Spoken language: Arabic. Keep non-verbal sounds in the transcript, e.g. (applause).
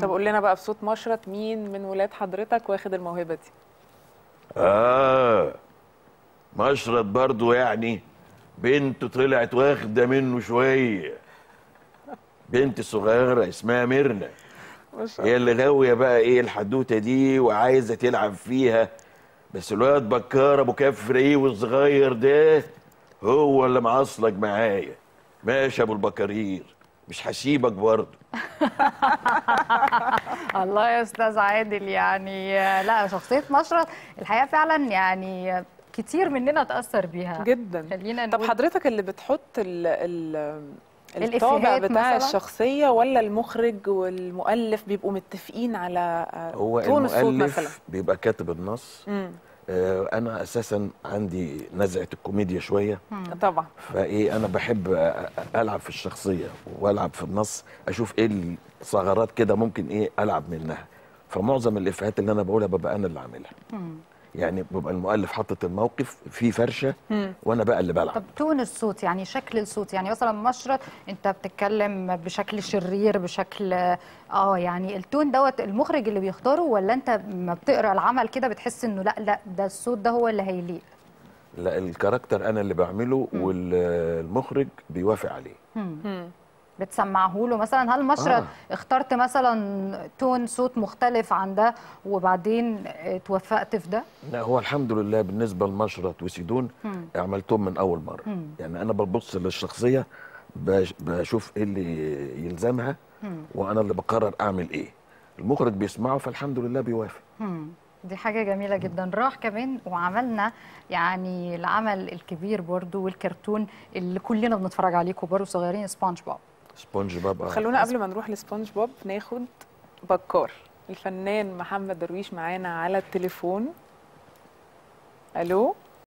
طب قول لنا بقى بصوت مشرط مين من ولاد حضرتك واخد الموهبه دي اه مشرط برضو يعني بنت طلعت واخده منه شويه بنت صغيره اسمها ميرنا هي اللي غاويه بقى ايه الحدوته دي وعايزه تلعب فيها بس الواد بكار ابو كفر ايه والصغير ده هو اللي معصلك معايا ماشي ابو البكارير مش هسيبك برضه (laughs) الله يا استاذ عادل يعني لا شخصيه مشرط الحقيقه فعلا يعني كتير مننا اتاثر بيها جدا خلينا طب حضرتك اللي بتحط ال ال الطابع بتاع مثلاً؟ الشخصيه ولا المخرج والمؤلف بيبقوا متفقين على هو تون المؤلف الصوت مثلا بيبقى كاتب النص آه، انا اساسا عندي نزعه الكوميديا شويه طبعا فايه انا بحب العب في الشخصيه والعب في النص اشوف ايه الثغرات كده ممكن ايه العب منها فمعظم الافيهات اللي انا بقولها ببقى انا اللي عاملها يعني بيبقى المؤلف حاطط الموقف في فرشه وانا بقى اللي بلعب طب تون الصوت يعني شكل الصوت يعني مثلا مشرط انت بتتكلم بشكل شرير بشكل اه يعني التون دوت المخرج اللي بيختاره ولا انت لما بتقرا العمل كده بتحس انه لا لا ده الصوت ده هو اللي هيليق لا الكاركتر انا اللي بعمله والمخرج بيوافق عليه مم. بتسمعه له مثلا هل مشرد آه. اخترت مثلا تون صوت مختلف عن ده وبعدين توفقت في ده لا هو الحمد لله بالنسبه لمشرد وسيدون عملتهم من اول مره مم. يعني انا ببص للشخصيه بشوف ايه اللي يلزمها مم. وانا اللي بقرر اعمل ايه المخرج بيسمعه فالحمد لله بيوافق دي حاجة جميلة جدا راح كمان وعملنا يعني العمل الكبير برضو والكرتون اللي كلنا بنتفرج عليه كبار وصغيرين سبونج بوب سبونج بوب آه. خلونا قبل ما نروح لسبونج بوب ناخد بكار الفنان محمد درويش معانا على التليفون الو